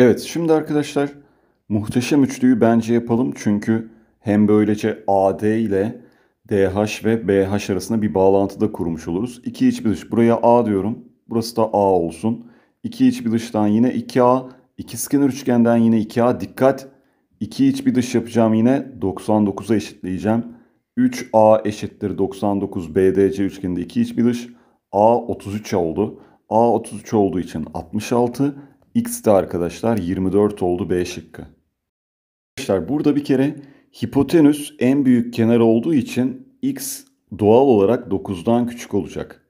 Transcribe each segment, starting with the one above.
Evet şimdi arkadaşlar muhteşem üçlüyü bence yapalım. Çünkü hem böylece AD ile DH ve BH arasında bir bağlantı da kurmuş oluruz. 2 iç bir dış. Buraya A diyorum. Burası da A olsun. 2 iç bir dıştan yine 2A. 2 skener üçgenden yine 2A. Dikkat! 2 iç bir dış yapacağım yine 99'a eşitleyeceğim. 3A eşittir 99 BDC üçgeninde 2 iç bir dış. A 33 oldu. A 33 olduğu için 66. X de arkadaşlar 24 oldu B şıkkı. Arkadaşlar burada bir kere hipotenüs en büyük kenar olduğu için X doğal olarak 9'dan küçük olacak.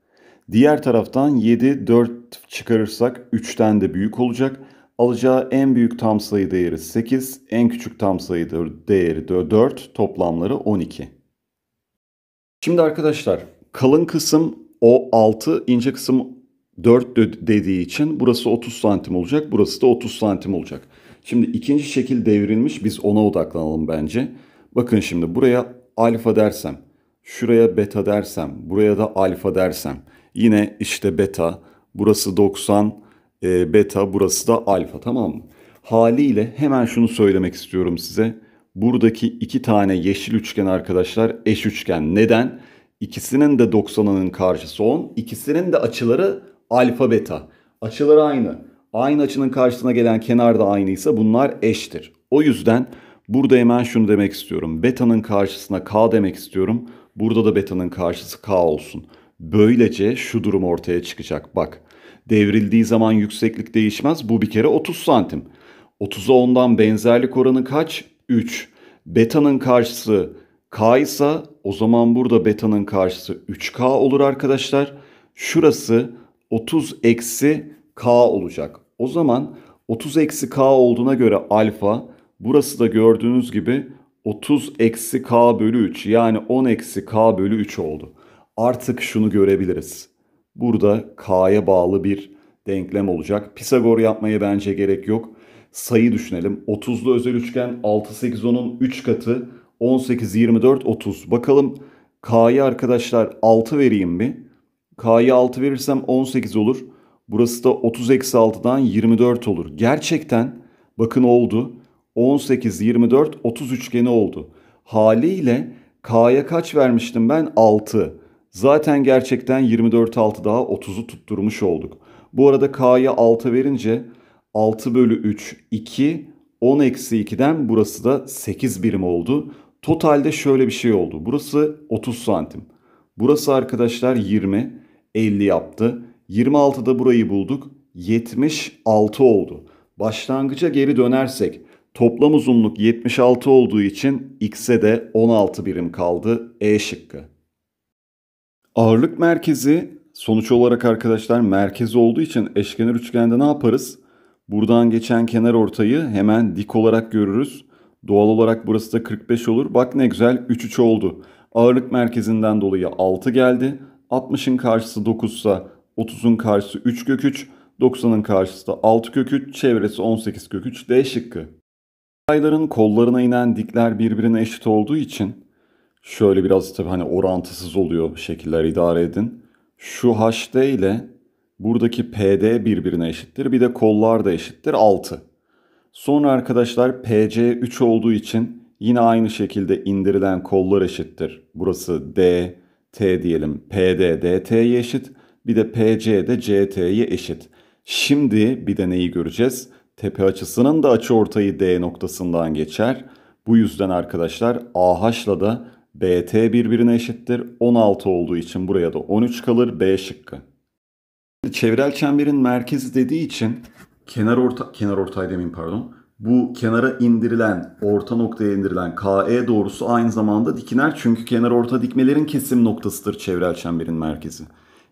Diğer taraftan 7, 4 çıkarırsak 3'ten de büyük olacak. Alacağı en büyük tam sayı değeri 8, en küçük tam sayı değeri 4, toplamları 12. Şimdi arkadaşlar kalın kısım O6, ince kısım 4 dediği için burası 30 santim olacak, burası da 30 santim olacak. Şimdi ikinci şekil devrilmiş, biz ona odaklanalım bence. Bakın şimdi buraya alfa dersem, şuraya beta dersem, buraya da alfa dersem. Yine işte beta, burası 90, e, beta, burası da alfa tamam mı? Haliyle hemen şunu söylemek istiyorum size. Buradaki iki tane yeşil üçgen arkadaşlar eş üçgen. Neden? İkisinin de 90'ının karşısı 10, ikisinin de açıları alfa beta. Açılar aynı. Aynı açının karşısına gelen kenar da aynıysa bunlar eştir. O yüzden burada hemen şunu demek istiyorum. Beta'nın karşısına k demek istiyorum. Burada da beta'nın karşısı k olsun. Böylece şu durum ortaya çıkacak. Bak devrildiği zaman yükseklik değişmez. Bu bir kere 30 santim. 30'a 10'dan benzerlik oranı kaç? 3. Beta'nın karşısı k ise o zaman burada beta'nın karşısı 3k olur arkadaşlar. Şurası 30 eksi k olacak. O zaman 30 eksi k olduğuna göre alfa burası da gördüğünüz gibi 30 eksi k bölü 3 yani 10 eksi k bölü 3 oldu. Artık şunu görebiliriz. Burada k'ya bağlı bir denklem olacak. Pisagor yapmaya bence gerek yok. Sayı düşünelim. 30'lu özel üçgen 6 8 10'un 3 katı 18 24 30. Bakalım k'ya arkadaşlar 6 vereyim mi? K'ya 6 verirsem 18 olur. Burası da 30 eksi 6'dan 24 olur. Gerçekten bakın oldu. 18, 24, 30 üçgeni oldu. Haliyle K'ya kaç vermiştim ben? 6. Zaten gerçekten 24 6 daha 30'u tutturmuş olduk. Bu arada K'ya 6 verince 6 bölü 3 2 10 eksi 2'den burası da 8 birim oldu. Totalde şöyle bir şey oldu. Burası 30 santim. Burası arkadaşlar 20. 50 yaptı. 26'da burayı bulduk. 76 oldu. Başlangıca geri dönersek toplam uzunluk 76 olduğu için x'e de 16 birim kaldı E şıkkı. Ağırlık merkezi sonuç olarak arkadaşlar merkez olduğu için eşkenar üçgende ne yaparız? Buradan geçen kenar ortayı hemen dik olarak görürüz. Doğal olarak burası da 45 olur. Bak ne güzel 3-3 oldu. Ağırlık merkezinden dolayı 6 geldi. 60'ın karşısı 9 ise 30'un karşısı 3 kök 3, 90'ın karşısı da 6 kök 3, çevresi 18 kök 3 D şıkkı. Ayların kollarına inen dikler birbirine eşit olduğu için şöyle biraz tabii hani orantısız oluyor şekiller idare edin. Şu HD ile buradaki PD birbirine eşittir. Bir de kollar da eşittir 6. Sonra arkadaşlar PC 3 olduğu için yine aynı şekilde indirilen kollar eşittir. Burası D, T diyelim PD DT'ye eşit. Bir de PC de CT'ye eşit. Şimdi bir de neyi göreceğiz? Tepe açısının da açıortayı D noktasından geçer. Bu yüzden arkadaşlar AH'la da BT birbirine eşittir. 16 olduğu için buraya da 13 kalır B şıkkı. Çevrel çemberin merkezi dediği için kenar orta kenar ortay demeyin, pardon bu kenara indirilen, orta noktaya indirilen KE doğrusu aynı zamanda dikiner. Çünkü kenar orta dikmelerin kesim noktasıdır çevrel çemberin merkezi.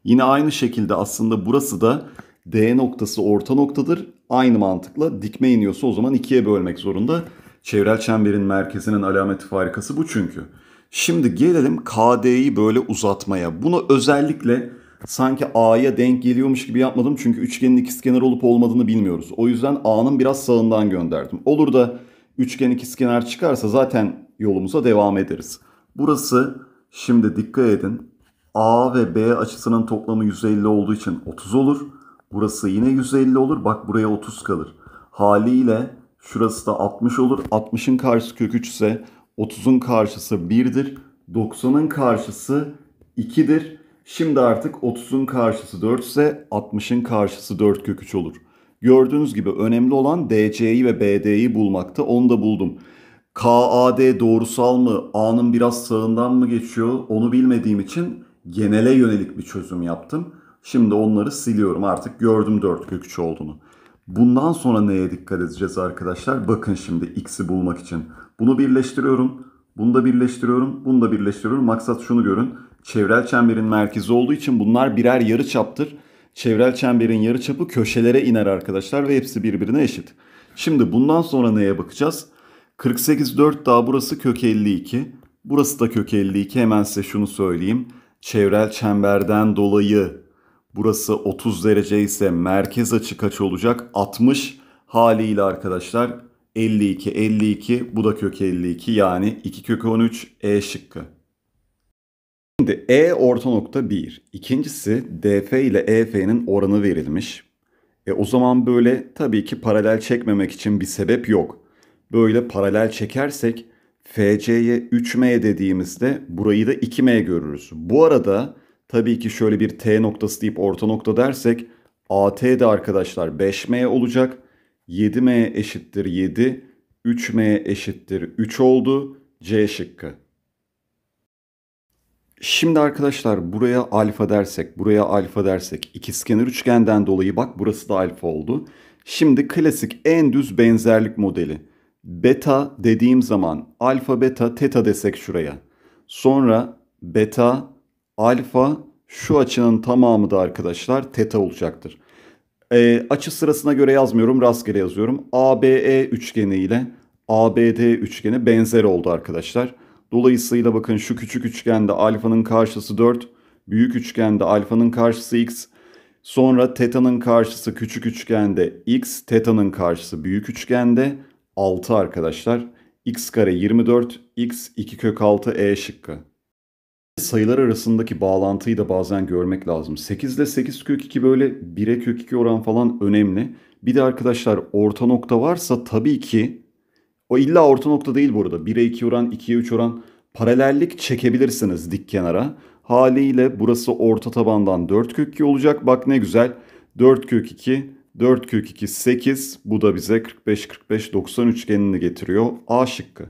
Yine aynı şekilde aslında burası da D noktası orta noktadır. Aynı mantıkla dikme iniyorsa o zaman ikiye bölmek zorunda. Çevrel çemberin merkezinin alameti farikası bu çünkü. Şimdi gelelim KD'yi böyle uzatmaya. Bunu özellikle sanki A'ya denk geliyormuş gibi yapmadım. Çünkü üçgenin ikizkenar olup olmadığını bilmiyoruz. O yüzden A'nın biraz sağından gönderdim. Olur da üçgen ikizkenar çıkarsa zaten yolumuza devam ederiz. Burası şimdi dikkat edin. A ve B açısının toplamı 150 olduğu için 30 olur. Burası yine 150 olur. Bak buraya 30 kalır. Haliyle şurası da 60 olur. 60'ın karşısı kök 3 ise 30'un karşısı 1'dir. 90'ın karşısı 2'dir. Şimdi artık 30'un karşısı 4 ise 60'ın karşısı 4 kök 3 olur. Gördüğünüz gibi önemli olan DC'yi ve BD'yi bulmakta. Onu da buldum. KAD doğrusal mı, A'nın biraz sağından mı geçiyor onu bilmediğim için genele yönelik bir çözüm yaptım. Şimdi onları siliyorum artık gördüm 4 kök 3 olduğunu. Bundan sonra neye dikkat edeceğiz arkadaşlar? Bakın şimdi x'i bulmak için. Bunu birleştiriyorum, bunu da birleştiriyorum, bunu da birleştiriyorum. Maksat şunu görün çevrel çemberin merkezi olduğu için bunlar birer yarı çaptır. Çevrel çemberin yarı çapı köşelere iner arkadaşlar ve hepsi birbirine eşit. Şimdi bundan sonra neye bakacağız? 48 4 daha burası kök 52. Burası da kök 52. Hemen size şunu söyleyeyim. Çevrel çemberden dolayı burası 30 derece ise merkez açı kaç olacak? 60 haliyle arkadaşlar 52 52 bu da kök 52 yani 2 kök 13 E şıkkı. Şimdi E orta nokta 1. İkincisi DF ile EF'nin oranı verilmiş. E o zaman böyle tabii ki paralel çekmemek için bir sebep yok. Böyle paralel çekersek FC'ye 3M dediğimizde burayı da 2M görürüz. Bu arada tabii ki şöyle bir T noktası deyip orta nokta dersek AT de arkadaşlar 5M olacak. 7M eşittir 7, 3M eşittir 3 oldu. C şıkkı. Şimdi arkadaşlar buraya alfa dersek, buraya alfa dersek ikizkenar üçgenden dolayı bak burası da alfa oldu. Şimdi klasik en düz benzerlik modeli. Beta dediğim zaman alfa beta teta desek şuraya. Sonra beta alfa şu açının tamamı da arkadaşlar teta olacaktır. E, açı sırasına göre yazmıyorum rastgele yazıyorum. ABE üçgeni ile ABD üçgeni benzer oldu arkadaşlar. Dolayısıyla bakın şu küçük üçgende alfanın karşısı 4, büyük üçgende alfanın karşısı x. Sonra teta'nın karşısı küçük üçgende x, teta'nın karşısı büyük üçgende 6 arkadaşlar. x kare 24, x 2 kök 6 e şıkkı. Sayılar arasındaki bağlantıyı da bazen görmek lazım. 8 ile 8 kök 2 böyle 1'e kök 2 oran falan önemli. Bir de arkadaşlar orta nokta varsa tabii ki o illa orta nokta değil bu arada. 1'e 2 oran, 2'ye 3 oran paralellik çekebilirsiniz dik kenara. Haliyle burası orta tabandan 4 kök 2 olacak. Bak ne güzel. 4 kök 2, 4 kök 2, 8. Bu da bize 45, 45, 90 üçgenini getiriyor. A şıkkı.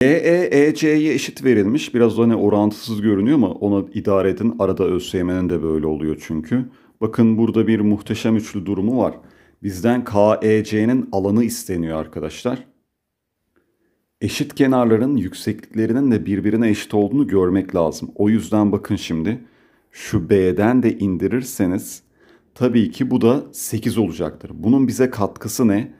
EE, EC'ye e, eşit verilmiş. Biraz hani orantısız görünüyor ama ona idare edin. Arada ÖSYM'nin de böyle oluyor çünkü. Bakın burada bir muhteşem üçlü durumu var. Bizden KEC'nin alanı isteniyor arkadaşlar. Eşit kenarların yüksekliklerinin de birbirine eşit olduğunu görmek lazım. O yüzden bakın şimdi şu B'den de indirirseniz tabii ki bu da 8 olacaktır. Bunun bize katkısı ne?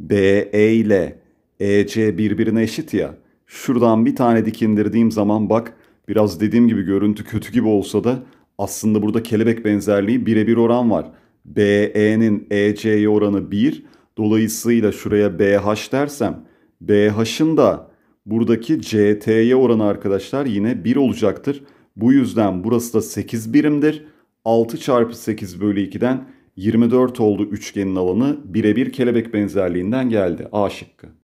BE ile EC birbirine eşit ya. Şuradan bir tane dik indirdiğim zaman bak biraz dediğim gibi görüntü kötü gibi olsa da aslında burada kelebek benzerliği birebir oran var. BE'nin EC'ye oranı 1. Dolayısıyla şuraya BH dersem BH'ın da buradaki CT'ye oranı arkadaşlar yine 1 olacaktır. Bu yüzden burası da 8 birimdir. 6 çarpı 8 bölü 2'den 24 oldu üçgenin alanı. Birebir kelebek benzerliğinden geldi. A şıkkı.